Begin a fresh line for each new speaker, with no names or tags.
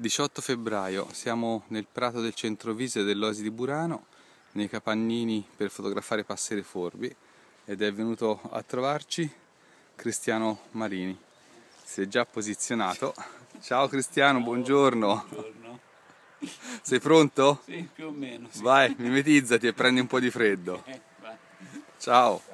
18 febbraio, siamo nel prato del centrovise dell'Osi di Burano, nei capannini per fotografare passere forbi ed è venuto a trovarci Cristiano Marini. Si è già posizionato. Ciao Cristiano, Ciao, buongiorno. buongiorno. Sei pronto?
Sì, più o meno. Sì.
Vai,
mimetizzati e prendi un po' di freddo. Eh, vai. Ciao.